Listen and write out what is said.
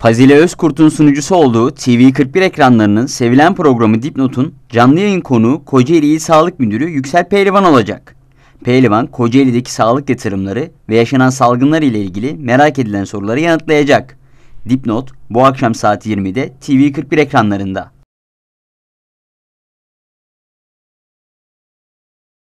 Fazile Özkurt'un sunucusu olduğu TV41 ekranlarının sevilen programı Dipnot'un canlı yayın konuğu Kocaeli İl Sağlık Müdürü Yüksel Pehlivan olacak. Pehlivan, Kocaeli'deki sağlık yatırımları ve yaşanan salgınlar ile ilgili merak edilen soruları yanıtlayacak. Dipnot bu akşam saat 20'de TV41 ekranlarında.